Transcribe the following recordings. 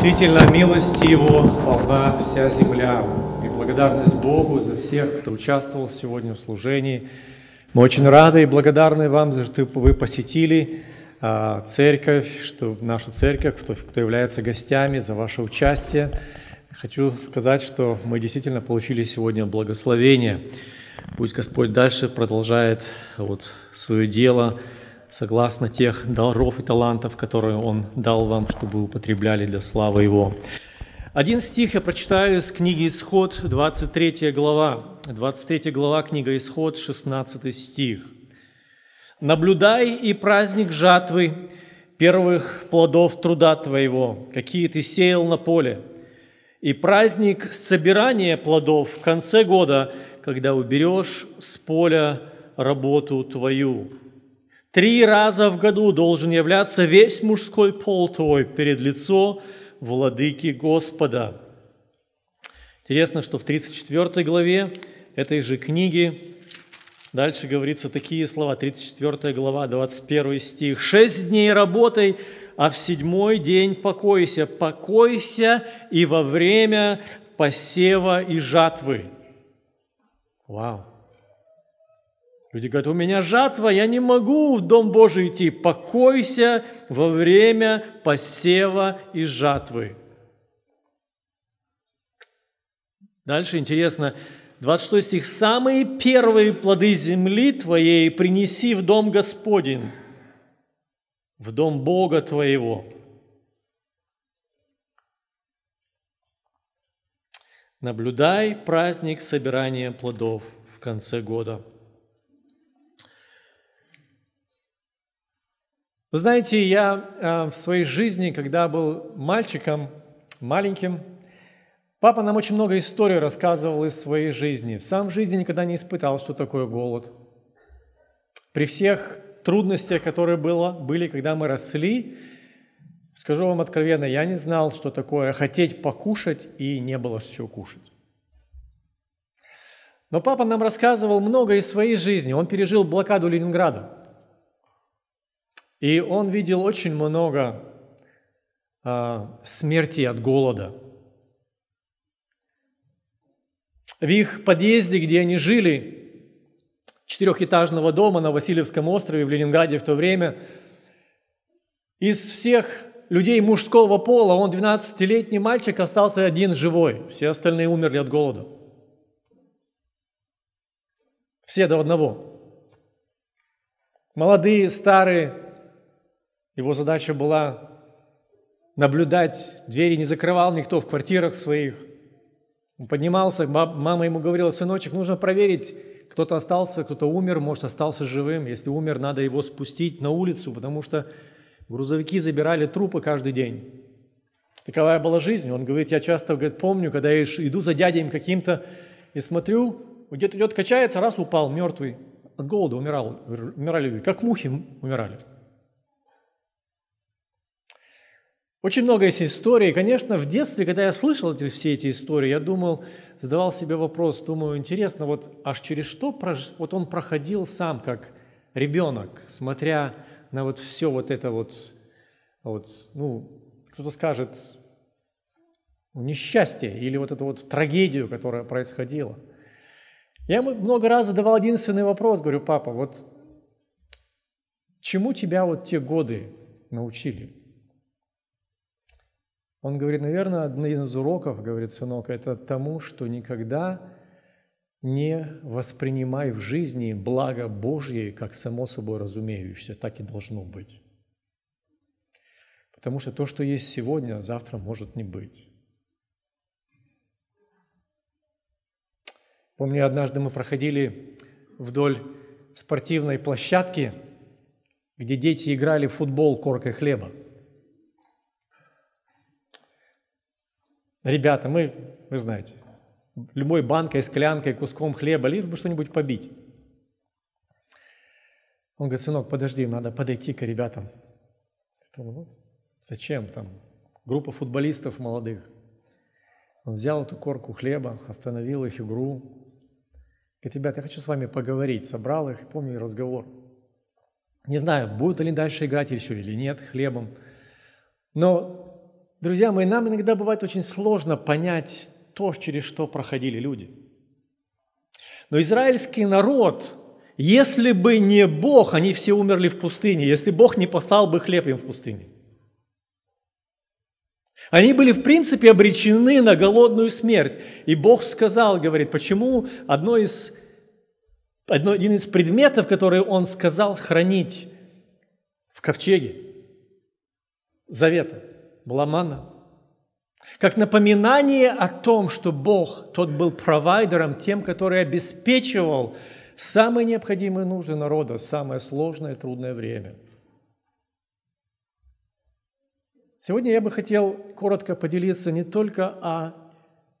Действительно, милости Его полна вся земля. И благодарность Богу за всех, кто участвовал сегодня в служении. Мы очень рады и благодарны вам, за что вы посетили а, церковь, что нашу церковь, кто, кто является гостями, за ваше участие. Хочу сказать, что мы действительно получили сегодня благословение. Пусть Господь дальше продолжает вот свое дело, согласно тех даров и талантов, которые Он дал вам, чтобы употребляли для славы Его. Один стих я прочитаю из книги «Исход», 23 глава. 23 глава, книга «Исход», 16 стих. «Наблюдай и праздник жатвы, первых плодов труда твоего, какие ты сеял на поле, и праздник собирания плодов в конце года, когда уберешь с поля работу твою». Три раза в году должен являться весь мужской пол твой перед лицо владыки Господа. Интересно, что в 34 главе этой же книги дальше говорится такие слова. 34 глава, 21 стих. «Шесть дней работай, а в седьмой день покойся, покойся и во время посева и жатвы». Вау! Люди говорят, у меня жатва, я не могу в Дом Божий идти. Покойся во время посева и жатвы. Дальше интересно, 26 стих. «Самые первые плоды земли твоей принеси в дом Господень, в дом Бога твоего». Наблюдай праздник собирания плодов в конце года – Вы знаете, я э, в своей жизни, когда был мальчиком, маленьким, папа нам очень много историй рассказывал из своей жизни. Сам в жизни никогда не испытал, что такое голод. При всех трудностях, которые было, были, когда мы росли, скажу вам откровенно, я не знал, что такое хотеть покушать и не было с чего кушать. Но папа нам рассказывал много из своей жизни. Он пережил блокаду Ленинграда – и он видел очень много а, смерти от голода. В их подъезде, где они жили, четырехэтажного дома на Васильевском острове в Ленинграде в то время, из всех людей мужского пола, он 12-летний мальчик остался один живой, все остальные умерли от голода. Все до одного. Молодые, старые, его задача была наблюдать, двери не закрывал никто в квартирах своих. Он поднимался, мама ему говорила, сыночек, нужно проверить, кто-то остался, кто-то умер, может, остался живым. Если умер, надо его спустить на улицу, потому что грузовики забирали трупы каждый день. Такова была жизнь. Он говорит, я часто говорит, помню, когда я иду за дядей каким-то и смотрю, где-то идет, качается, раз упал, мертвый. От голода умирал, умирали люди, как мухи умирали. Очень много есть историй. Конечно, в детстве, когда я слышал эти, все эти истории, я думал, задавал себе вопрос, думаю, интересно, вот аж через что прож... вот он проходил сам, как ребенок, смотря на вот все вот это вот, вот ну, кто-то скажет, ну, несчастье или вот эту вот трагедию, которая происходила. Я ему много раз задавал единственный вопрос, говорю, папа, вот чему тебя вот те годы научили? Он говорит, наверное, один из уроков, говорит сынок, это тому, что никогда не воспринимай в жизни благо Божье как само собой разумеющееся, так и должно быть. Потому что то, что есть сегодня, завтра может не быть. Помню, однажды мы проходили вдоль спортивной площадки, где дети играли в футбол коркой хлеба – Ребята, мы, вы знаете, любой банкой, склянкой, куском хлеба, лишь бы что-нибудь побить. Он говорит, сынок, подожди, надо подойти к ребятам. Я думаю, ну, зачем там? Группа футболистов молодых. Он взял эту корку хлеба, остановил их игру. Говорит, ребят, я хочу с вами поговорить. Собрал их, помню разговор. Не знаю, будут они дальше играть еще или нет хлебом. Но Друзья мои, нам иногда бывает очень сложно понять то, через что проходили люди. Но израильский народ, если бы не Бог, они все умерли в пустыне, если Бог не послал бы хлеб им в пустыне. Они были, в принципе, обречены на голодную смерть. И Бог сказал, говорит, почему одно из, одно, один из предметов, которые Он сказал хранить в ковчеге Завета – Бламана, как напоминание о том, что Бог, тот был провайдером, тем, который обеспечивал самые необходимые нужды народа в самое сложное и трудное время. Сегодня я бы хотел коротко поделиться не только о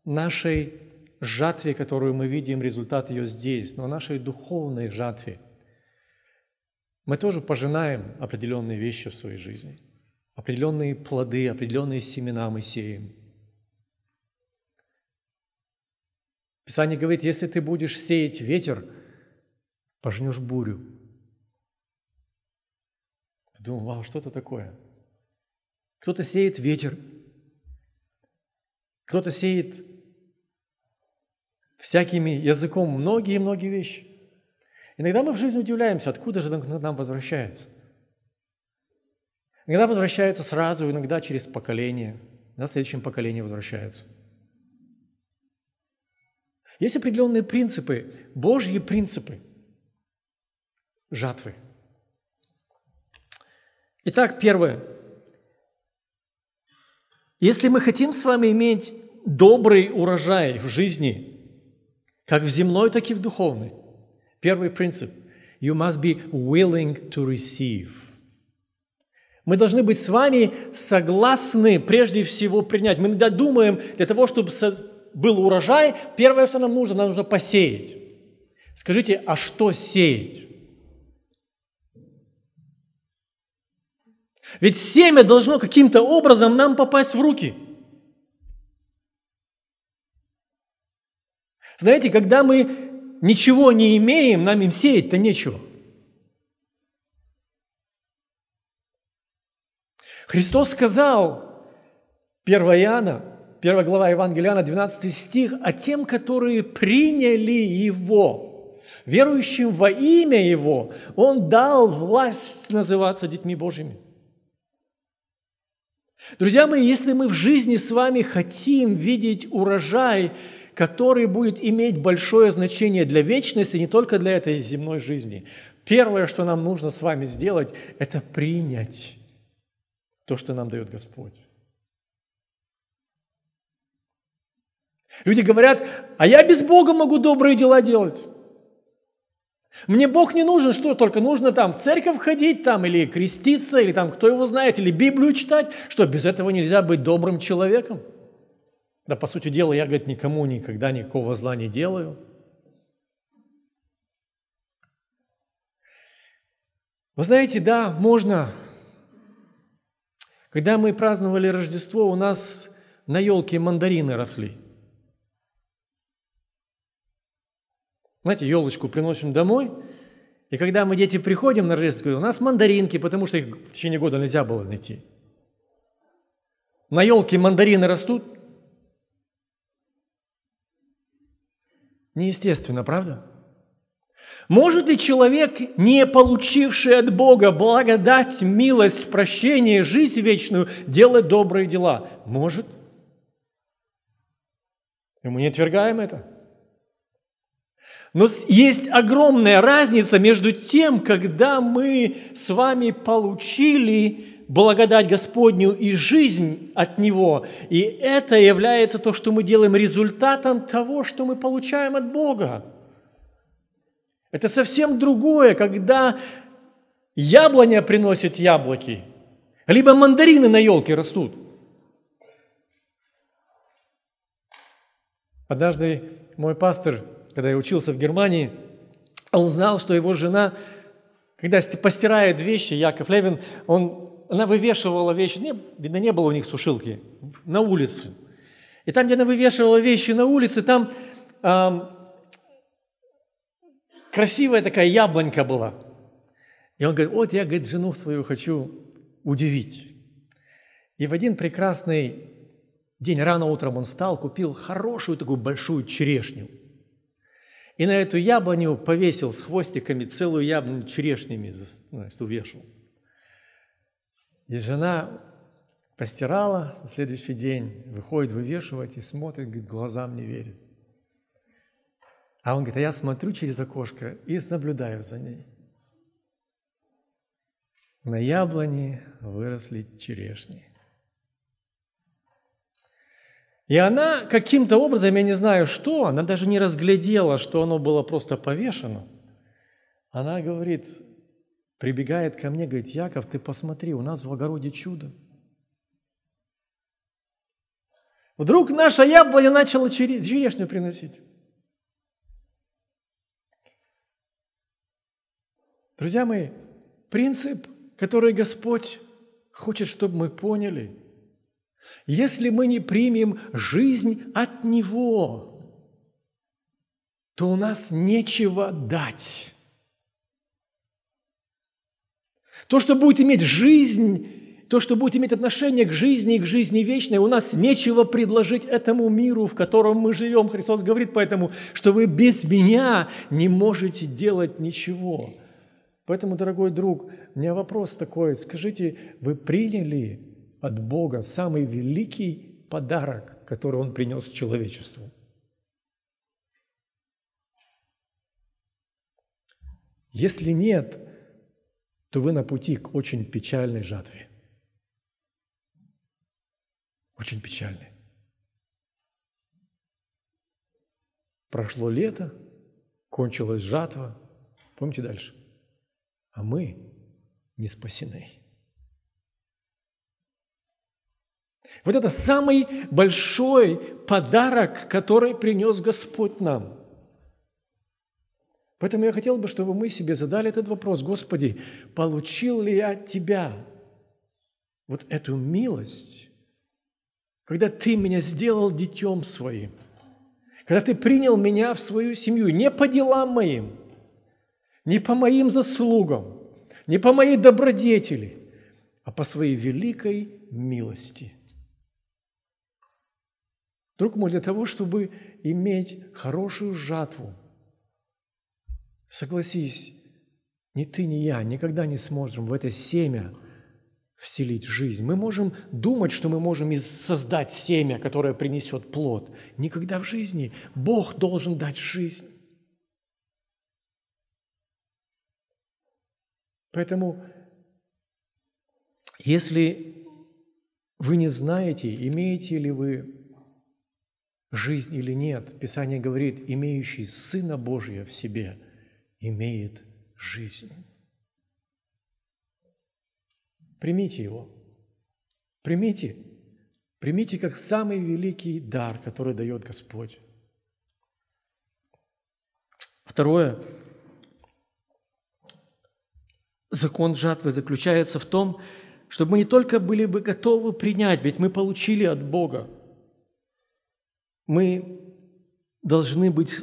нашей жатве, которую мы видим, результат ее здесь, но о нашей духовной жатве. Мы тоже пожинаем определенные вещи в своей жизни – определенные плоды, определенные семена мы сеем. Писание говорит, если ты будешь сеять ветер, пожнешь бурю. Я думал, вау, что это такое? Кто-то сеет ветер, кто-то сеет всякими языком многие-многие вещи. Иногда мы в жизни удивляемся, откуда же нам возвращается. Иногда возвращаются сразу, иногда через поколение, иногда в следующем поколении возвращаются. Есть определенные принципы, Божьи принципы жатвы. Итак, первое. Если мы хотим с вами иметь добрый урожай в жизни, как в земной, так и в духовной, первый принцип – you must be willing to receive – мы должны быть с вами согласны прежде всего принять. Мы иногда думаем, для того, чтобы был урожай, первое, что нам нужно, нам нужно посеять. Скажите, а что сеять? Ведь семя должно каким-то образом нам попасть в руки. Знаете, когда мы ничего не имеем, нам им сеять-то нечего. Христос сказал, 1 Иоанна, 1 глава Евангелия Иоанна, 12 стих, «А тем, которые приняли Его, верующим во имя Его, Он дал власть называться детьми Божьими». Друзья мои, если мы в жизни с вами хотим видеть урожай, который будет иметь большое значение для вечности, не только для этой земной жизни, первое, что нам нужно с вами сделать, это принять то, что нам дает Господь. Люди говорят, а я без Бога могу добрые дела делать. Мне Бог не нужен, что только нужно там в церковь ходить, там или креститься, или там кто его знает, или Библию читать, что без этого нельзя быть добрым человеком. Да, по сути дела, я, говорит, никому никогда никакого зла не делаю. Вы знаете, да, можно когда мы праздновали Рождество, у нас на елке мандарины росли. Знаете, елочку приносим домой, и когда мы, дети, приходим на Рождество, у нас мандаринки, потому что их в течение года нельзя было найти. На елке мандарины растут. Неестественно, правда? Может ли человек, не получивший от Бога благодать, милость, прощение, жизнь вечную, делать добрые дела? Может. И мы не отвергаем это. Но есть огромная разница между тем, когда мы с вами получили благодать Господню и жизнь от Него. И это является то, что мы делаем результатом того, что мы получаем от Бога. Это совсем другое, когда яблоня приносит яблоки, либо мандарины на елке растут. Однажды мой пастор, когда я учился в Германии, он знал, что его жена, когда постирает вещи, Яков Левин, он, она вывешивала вещи, не, видно, не было у них сушилки, на улице. И там, где она вывешивала вещи на улице, там красивая такая яблонька была. И он говорит, вот я, говорит, жену свою хочу удивить. И в один прекрасный день, рано утром он встал, купил хорошую такую большую черешню. И на эту яблоню повесил с хвостиками целую яблоню черешнями, значит, увешал. И жена постирала, на следующий день выходит вывешивать и смотрит, говорит, глазам не верит. А он говорит, а я смотрю через окошко и наблюдаю за ней. На яблоне выросли черешни. И она каким-то образом, я не знаю что, она даже не разглядела, что оно было просто повешено. Она говорит, прибегает ко мне, говорит, Яков, ты посмотри, у нас в огороде чудо. Вдруг наша яблоня начала черешню приносить. Друзья мои, принцип, который Господь хочет, чтобы мы поняли, если мы не примем жизнь от Него, то у нас нечего дать. То, что будет иметь жизнь, то, что будет иметь отношение к жизни и к жизни вечной, у нас нечего предложить этому миру, в котором мы живем. Христос говорит поэтому, что вы без меня не можете делать ничего. Поэтому, дорогой друг, у меня вопрос такой. Скажите, вы приняли от Бога самый великий подарок, который Он принес человечеству? Если нет, то вы на пути к очень печальной жатве. Очень печальной. Прошло лето, кончилась жатва. Помните дальше? а мы не спасены. Вот это самый большой подарок, который принес Господь нам. Поэтому я хотел бы, чтобы мы себе задали этот вопрос. Господи, получил ли я от Тебя вот эту милость, когда Ты меня сделал детем своим, когда Ты принял меня в свою семью, не по делам моим – не по моим заслугам, не по моей добродетели, а по своей великой милости. Друг мой, для того, чтобы иметь хорошую жатву, согласись, ни ты, ни я никогда не сможем в это семя вселить жизнь. Мы можем думать, что мы можем создать семя, которое принесет плод. Никогда в жизни Бог должен дать жизнь. Поэтому, если вы не знаете, имеете ли вы жизнь или нет, Писание говорит, имеющий Сына Божия в себе имеет жизнь. Примите его. Примите. Примите как самый великий дар, который дает Господь. Второе, Закон жатвы заключается в том, чтобы мы не только были бы готовы принять, ведь мы получили от Бога. Мы должны быть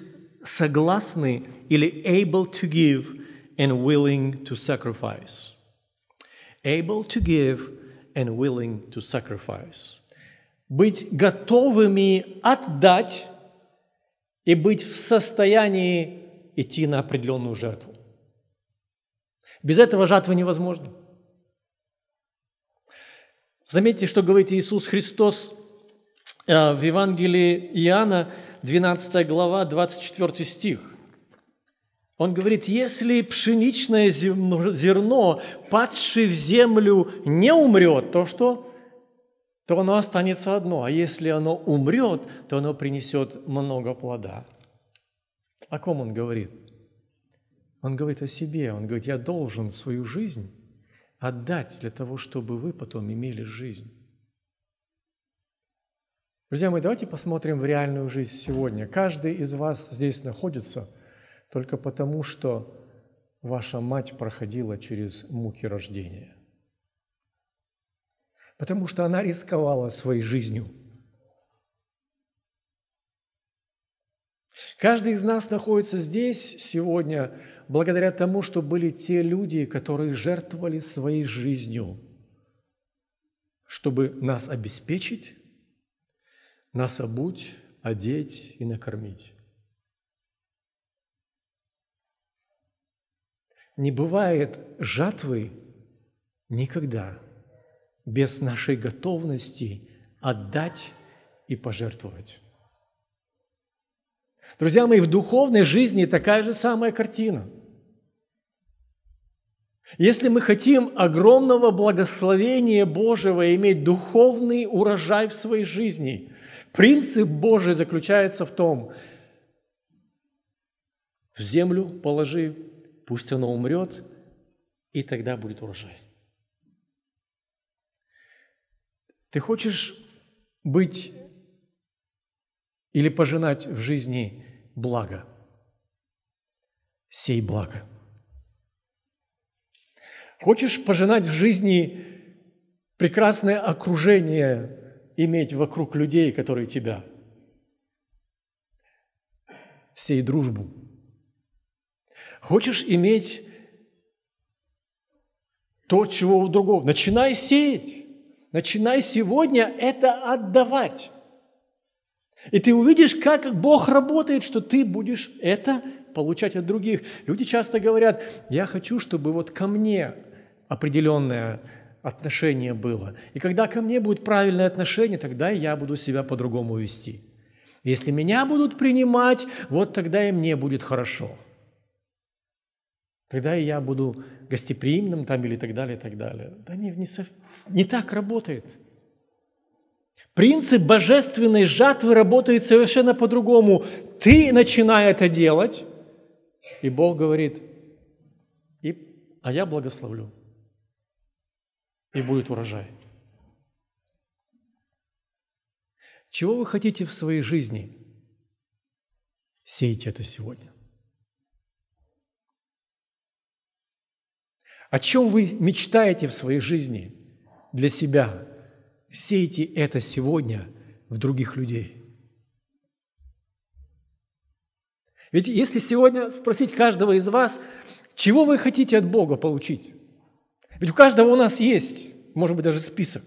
согласны или able to give and willing to sacrifice. Able to give and willing to sacrifice. Быть готовыми отдать и быть в состоянии идти на определенную жертву. Без этого жатва невозможна. Заметьте, что говорит Иисус Христос э, в Евангелии Иоанна, 12 глава, 24 стих. Он говорит, если пшеничное зерно, падшее в землю, не умрет, то что? То оно останется одно, а если оно умрет, то оно принесет много плода. О ком он говорит? Он говорит о себе, он говорит, я должен свою жизнь отдать для того, чтобы вы потом имели жизнь. Друзья мои, давайте посмотрим в реальную жизнь сегодня. Каждый из вас здесь находится только потому, что ваша мать проходила через муки рождения. Потому что она рисковала своей жизнью. Каждый из нас находится здесь сегодня благодаря тому, что были те люди, которые жертвовали своей жизнью, чтобы нас обеспечить, нас обуть, одеть и накормить. Не бывает жатвы никогда без нашей готовности отдать и пожертвовать. Друзья мои, в духовной жизни такая же самая картина. Если мы хотим огромного благословения Божьего иметь духовный урожай в своей жизни, принцип Божий заключается в том, в землю положи, пусть она умрет, и тогда будет урожай. Ты хочешь быть или пожинать в жизни благо? Сей благо – Хочешь пожинать в жизни прекрасное окружение, иметь вокруг людей, которые тебя? Сей дружбу. Хочешь иметь то, чего у другого? Начинай сеять. Начинай сегодня это отдавать. И ты увидишь, как Бог работает, что ты будешь это получать от других. Люди часто говорят, я хочу, чтобы вот ко мне определенное отношение было. И когда ко мне будет правильное отношение, тогда я буду себя по-другому вести. Если меня будут принимать, вот тогда и мне будет хорошо. Тогда и я буду гостеприимным там или так далее, и так далее. Да не, не, со, не так работает. Принцип божественной жатвы работает совершенно по-другому. Ты, начиная это делать, и Бог говорит, и, а я благословлю, и будет урожай. Чего вы хотите в своей жизни? Сейте это сегодня. О чем вы мечтаете в своей жизни для себя? Сейте это сегодня в других людей – Ведь если сегодня спросить каждого из вас, чего вы хотите от Бога получить? Ведь у каждого у нас есть, может быть, даже список.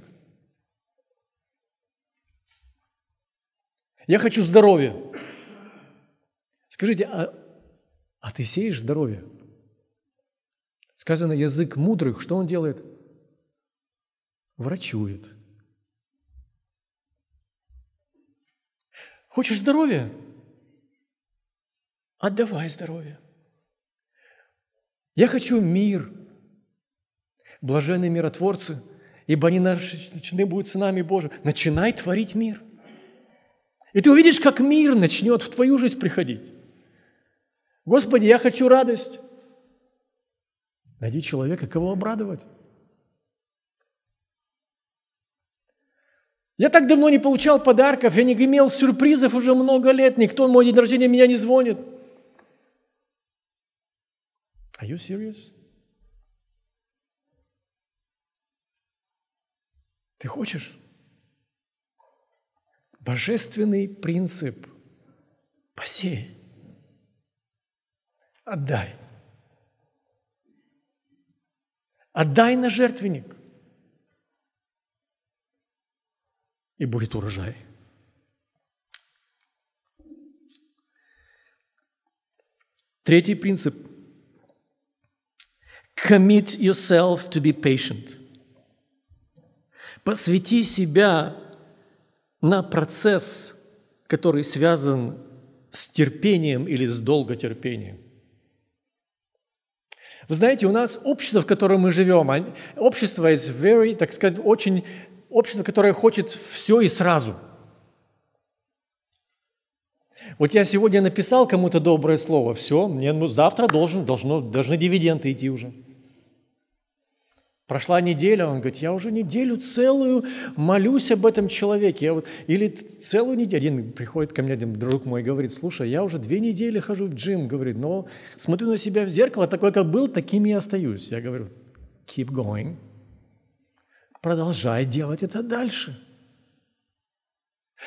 Я хочу здоровья. Скажите, а, а ты сеешь здоровье? Сказано, язык мудрых, что он делает? Врачует. Хочешь здоровья? Отдавай здоровье. Я хочу мир. Блаженные миротворцы, ибо они начны будут сынами Божьими. Начинай творить мир. И ты увидишь, как мир начнет в твою жизнь приходить. Господи, я хочу радость. Найди человека, кого обрадовать. Я так давно не получал подарков, я не имел сюрпризов уже много лет, никто в мой день рождения меня не звонит. Are you serious? Ты хочешь? Божественный принцип – посей, отдай. Отдай на жертвенник, и будет урожай. Третий принцип Commit yourself to be patient. Посвяти себя на процесс, который связан с терпением или с долготерпением. Вы знаете, у нас общество, в котором мы живем, а, общество is very, так сказать, очень общество, которое хочет все и сразу. Вот я сегодня написал кому-то доброе слово, все, мне ну, завтра должен, должно, должны дивиденды идти уже. Прошла неделя, он говорит, я уже неделю целую молюсь об этом человеке. Я вот, или целую неделю. Один приходит ко мне, один друг мой, говорит, слушай, я уже две недели хожу в джим, говорит, но смотрю на себя в зеркало, такой, как был, таким и остаюсь. Я говорю, keep going. Продолжай делать это дальше.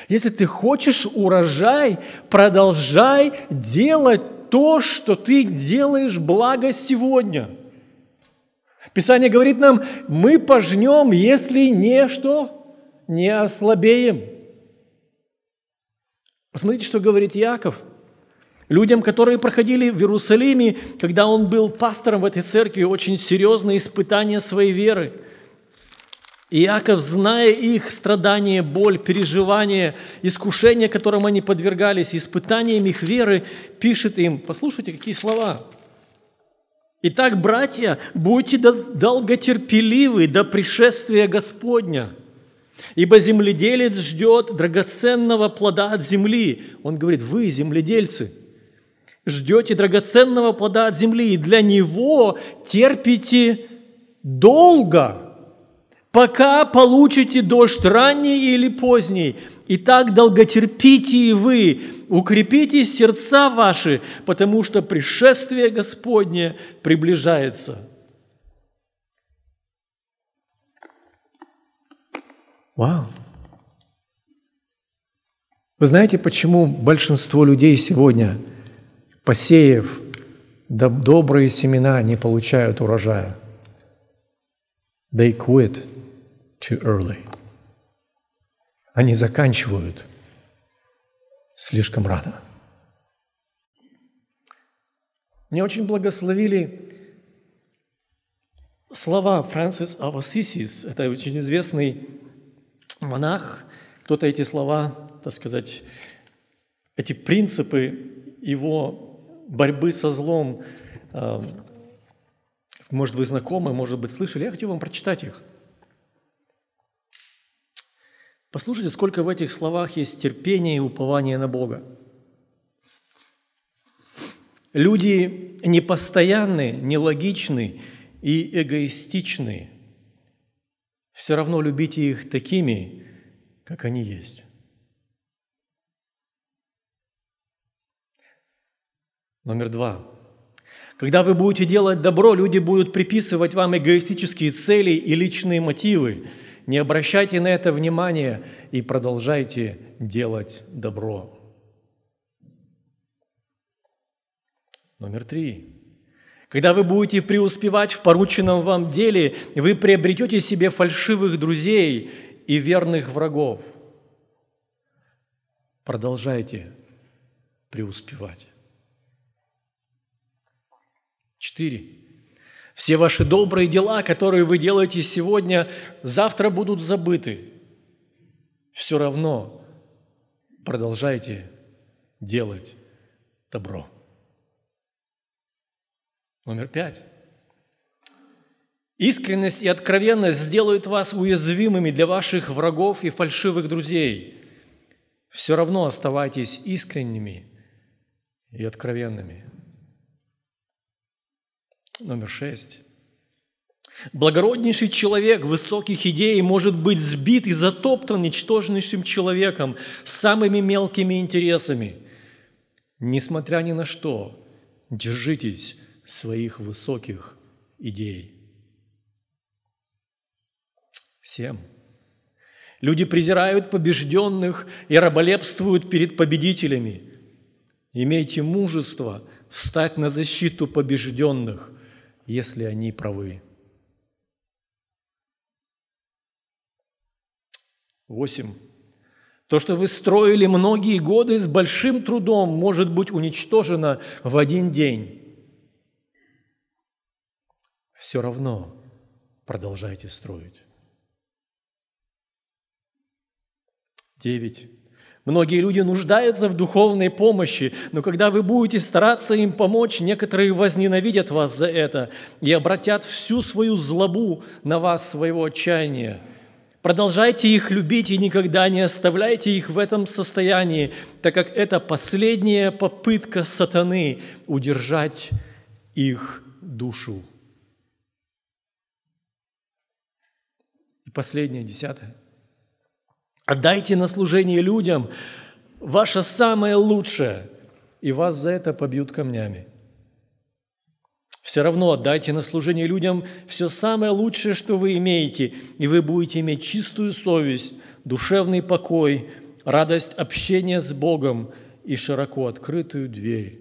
Если ты хочешь урожай, продолжай делать то, что ты делаешь благо сегодня – Писание говорит нам, мы пожнем, если не что? Не ослабеем. Посмотрите, что говорит Яков. Людям, которые проходили в Иерусалиме, когда он был пастором в этой церкви, очень серьезные испытания своей веры. Иаков, зная их страдания, боль, переживания, искушения, которым они подвергались, испытаниям их веры, пишет им, послушайте, какие слова – Итак, братья, будьте долготерпеливы до пришествия Господня, ибо земледелец ждет драгоценного плода от земли. Он говорит, вы, земледельцы, ждете драгоценного плода от земли, и для него терпите долго, пока получите дождь ранний или поздний. Итак, долготерпите и вы, укрепите сердца ваши, потому что пришествие Господне приближается. Вау! Вы знаете, почему большинство людей сегодня, посеяв добрые семена, не получают урожая? They quit too early они заканчивают слишком рано. Мне очень благословили слова Фрэнсис Авасисис. Это очень известный монах. Кто-то эти слова, так сказать, эти принципы его борьбы со злом, э, может, вы знакомы, может быть, слышали. Я хочу вам прочитать их – Послушайте, сколько в этих словах есть терпения и упования на Бога. Люди непостоянные, нелогичны и эгоистичны. Все равно любите их такими, как они есть. Номер два. Когда вы будете делать добро, люди будут приписывать вам эгоистические цели и личные мотивы – не обращайте на это внимания и продолжайте делать добро. Номер три. Когда вы будете преуспевать в порученном вам деле, вы приобретете себе фальшивых друзей и верных врагов. Продолжайте преуспевать. Четыре. Все ваши добрые дела, которые вы делаете сегодня, завтра будут забыты. Все равно продолжайте делать добро. Номер пять. Искренность и откровенность сделают вас уязвимыми для ваших врагов и фальшивых друзей. Все равно оставайтесь искренними и откровенными. Номер шесть. Благороднейший человек высоких идей может быть сбит и затоптан ничтожнейшим человеком с самыми мелкими интересами. Несмотря ни на что, держитесь своих высоких идей. Семь. Люди презирают побежденных и раболепствуют перед победителями. Имейте мужество встать на защиту побежденных – если они правы. 8. То, что вы строили многие годы с большим трудом, может быть уничтожено в один день. Все равно продолжайте строить. 9. Многие люди нуждаются в духовной помощи, но когда вы будете стараться им помочь, некоторые возненавидят вас за это и обратят всю свою злобу на вас, своего отчаяния. Продолжайте их любить и никогда не оставляйте их в этом состоянии, так как это последняя попытка сатаны удержать их душу. И последнее, десятое – Отдайте на служение людям ваше самое лучшее, и вас за это побьют камнями. Все равно отдайте на служение людям все самое лучшее, что вы имеете, и вы будете иметь чистую совесть, душевный покой, радость общения с Богом и широко открытую дверь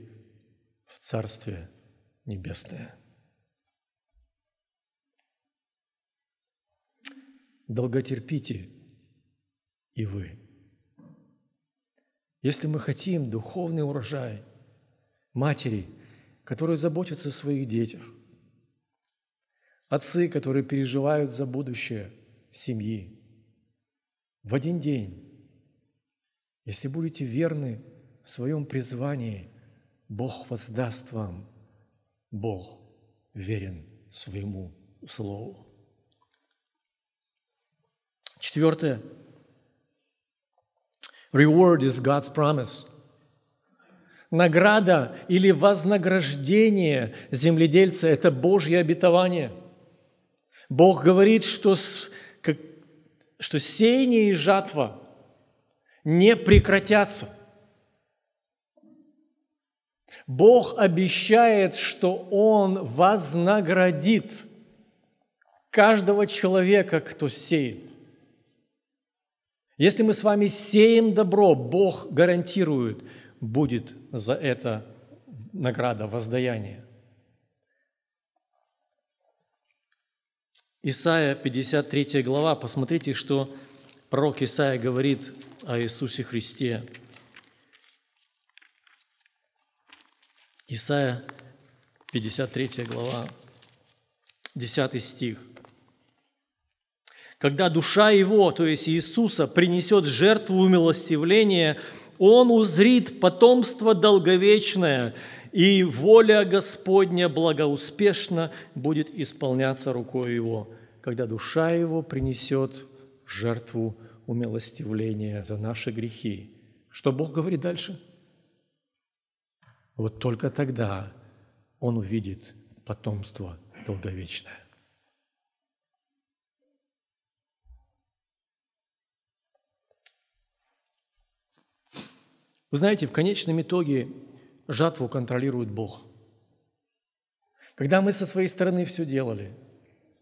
в Царствие Небесное. Долготерпите – и вы. Если мы хотим духовный урожай матери, которые заботятся о своих детях, отцы, которые переживают за будущее семьи, в один день, если будете верны в своем призвании, Бог воздаст вам. Бог верен своему слову. Четвертое. Reward is God's promise. Награда или вознаграждение земледельца – это Божье обетование. Бог говорит, что, как, что сеяние и жатва не прекратятся. Бог обещает, что Он вознаградит каждого человека, кто сеет. Если мы с вами сеем добро, Бог гарантирует, будет за это награда, воздаяние. Исайя 53 глава, посмотрите, что пророк Исаия говорит о Иисусе Христе. Исайя 53 глава, 10 стих. Когда душа его, то есть Иисуса, принесет жертву умилостивления, он узрит потомство долговечное, и воля Господня благоуспешно будет исполняться рукой его, когда душа его принесет жертву умилостивления за наши грехи. Что Бог говорит дальше? Вот только тогда он увидит потомство долговечное. Вы знаете, в конечном итоге жатву контролирует Бог. Когда мы со своей стороны все делали,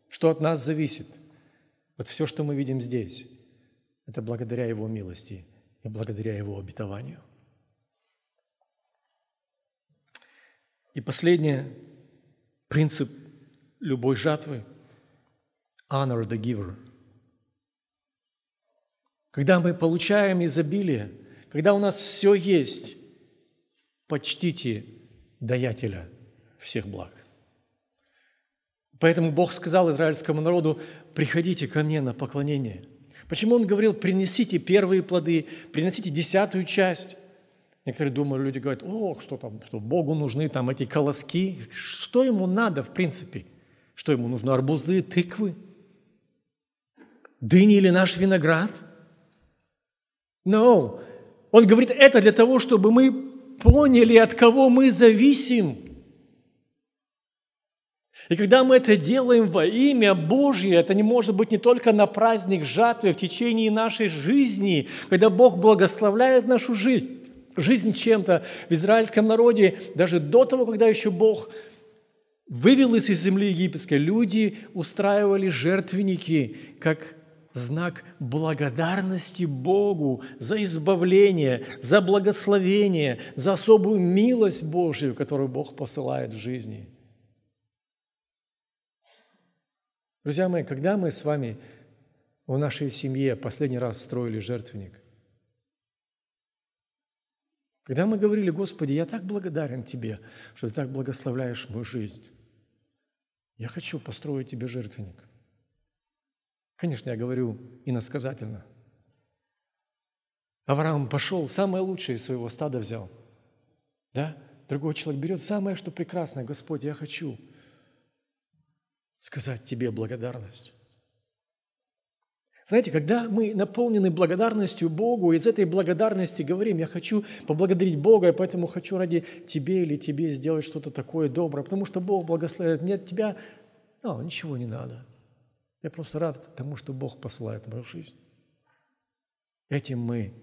что от нас зависит, вот все, что мы видим здесь, это благодаря Его милости и благодаря Его обетованию. И последнее, принцип любой жатвы – honor the giver. Когда мы получаем изобилие – когда у нас все есть, почтите даятеля всех благ. Поэтому Бог сказал израильскому народу, приходите ко мне на поклонение. Почему Он говорил, принесите первые плоды, приносите десятую часть? Некоторые думают, люди говорят, о, что там, что Богу нужны там эти колоски. Что ему надо, в принципе? Что ему нужно, арбузы, тыквы? Дыни или наш виноград? No, он говорит это для того, чтобы мы поняли, от кого мы зависим. И когда мы это делаем во имя Божье, это не может быть не только на праздник жатвы, а в течение нашей жизни, когда Бог благословляет нашу жизнь, жизнь чем-то в израильском народе, даже до того, когда еще Бог вывел из земли египетской, люди устраивали жертвенники, как знак благодарности Богу за избавление, за благословение, за особую милость Божью, которую Бог посылает в жизни. Друзья мои, когда мы с вами в нашей семье последний раз строили жертвенник, когда мы говорили, Господи, я так благодарен Тебе, что Ты так благословляешь мою жизнь, я хочу построить Тебе жертвенник. Конечно, я говорю иносказательно. Авраам пошел, самое лучшее из своего стада взял. Да? Другой человек берет самое, что прекрасное. Господь, я хочу сказать Тебе благодарность. Знаете, когда мы наполнены благодарностью Богу, из этой благодарности говорим, я хочу поблагодарить Бога, и поэтому хочу ради тебе или тебе сделать что-то такое доброе, потому что Бог благословит меня, от тебя, ну, ничего не надо. Я просто рад тому, что Бог посылает в мою жизнь. Этим мы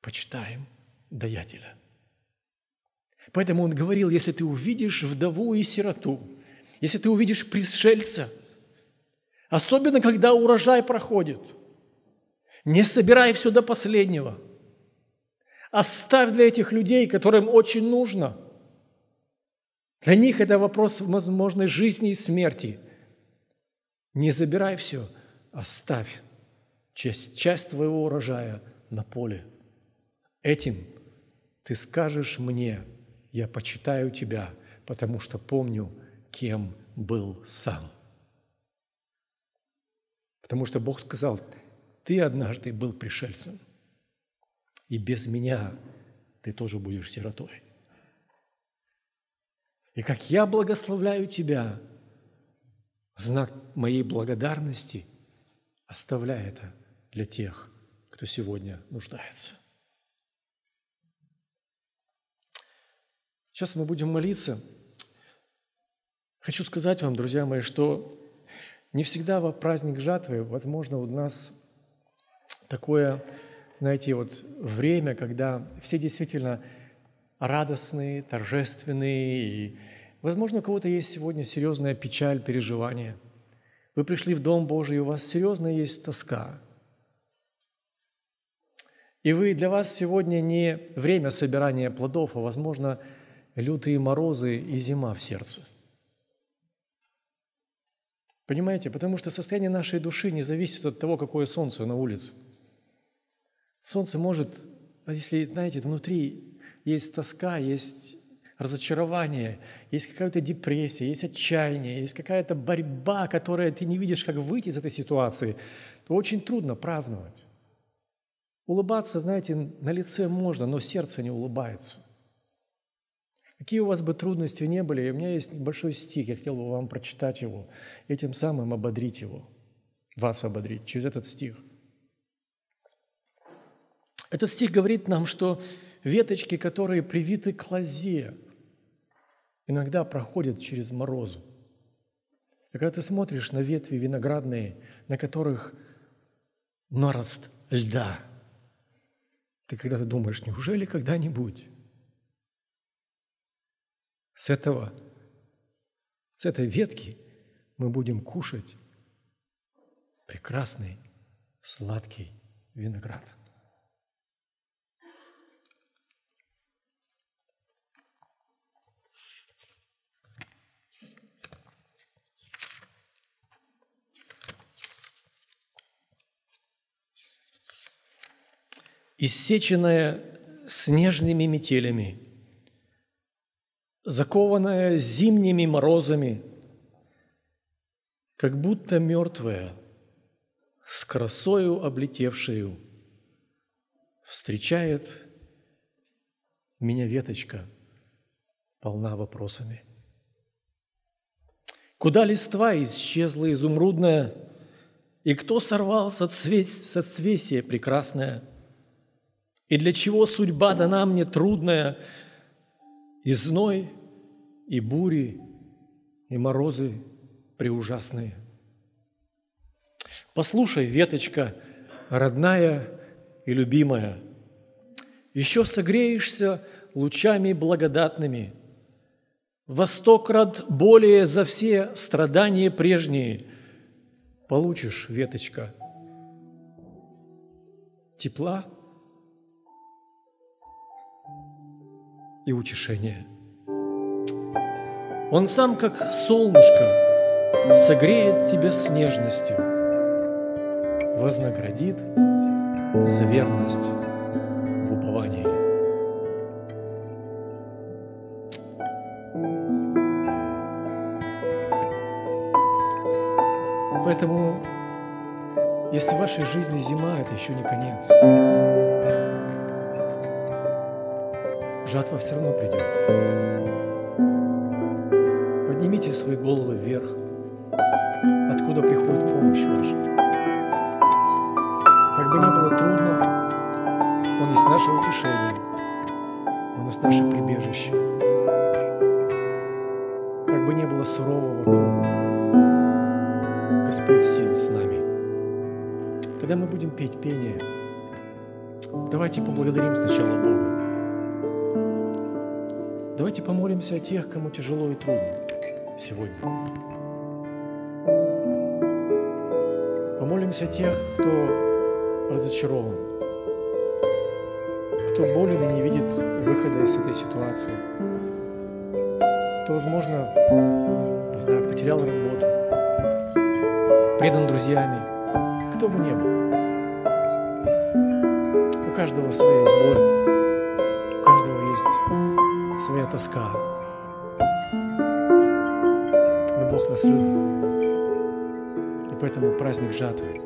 почитаем даятеля. Поэтому он говорил, если ты увидишь вдову и сироту, если ты увидишь пришельца, особенно когда урожай проходит, не собирай все до последнего. Оставь для этих людей, которым очень нужно – для них это вопрос возможной жизни и смерти. Не забирай все, оставь часть, часть твоего урожая на поле. Этим ты скажешь мне, я почитаю тебя, потому что помню, кем был сам. Потому что Бог сказал, ты однажды был пришельцем, и без меня ты тоже будешь сиротой. И как я благословляю тебя, знак моей благодарности, оставляй это для тех, кто сегодня нуждается. Сейчас мы будем молиться. Хочу сказать вам, друзья мои, что не всегда во праздник жатвы, возможно, у нас такое, знаете, вот время, когда все действительно радостные, торжественные. И, возможно, у кого-то есть сегодня серьезная печаль, переживание. Вы пришли в Дом Божий, и у вас серьезная есть тоска. И вы, для вас сегодня не время собирания плодов, а, возможно, лютые морозы и зима в сердце. Понимаете? Потому что состояние нашей души не зависит от того, какое солнце на улице. Солнце может, а если, знаете, внутри есть тоска, есть разочарование, есть какая-то депрессия, есть отчаяние, есть какая-то борьба, которая ты не видишь, как выйти из этой ситуации, то очень трудно праздновать. Улыбаться, знаете, на лице можно, но сердце не улыбается. Какие у вас бы трудности не были, у меня есть небольшой стих, я хотел бы вам прочитать его, и тем самым ободрить его, вас ободрить через этот стих. Этот стих говорит нам, что Веточки, которые привиты к лозе, иногда проходят через морозу. И когда ты смотришь на ветви виноградные, на которых нарост льда, ты когда-то думаешь, неужели когда-нибудь с этого, с этой ветки мы будем кушать прекрасный сладкий виноград. иссеченная снежными метелями, закованная зимними морозами, как будто мертвая, с красою облетевшую, встречает меня веточка, полна вопросами. Куда листва исчезла изумрудная, и кто сорвал соцве... соцвесие прекрасное – и для чего судьба дана мне трудная, и зной, и бури, и морозы преужасные. Послушай, веточка, родная и любимая, еще согреешься лучами благодатными, во сто крат более за все страдания прежние получишь, веточка, тепла – и утешение. Он сам, как солнышко, согреет тебя с нежностью, вознаградит за верность в уповании. Поэтому, если в вашей жизни зима, это еще не конец жатва все равно придет. Поднимите свои головы вверх, откуда приходит помощь ваша. Как бы ни было трудно, Он есть наше утешение, Он есть наше прибежище. Как бы ни было сурово вокруг, Господь сил с нами. Когда мы будем петь пение, давайте поблагодарим сначала Бога. Давайте помолимся о тех, кому тяжело и трудно сегодня. Помолимся о тех, кто разочарован, кто болен и не видит выхода из этой ситуации, кто, возможно, не знаю, потерял работу, предан друзьями, кто бы ни был. У каждого свои есть тоска. Но Бог нас любит. И поэтому праздник жатвы –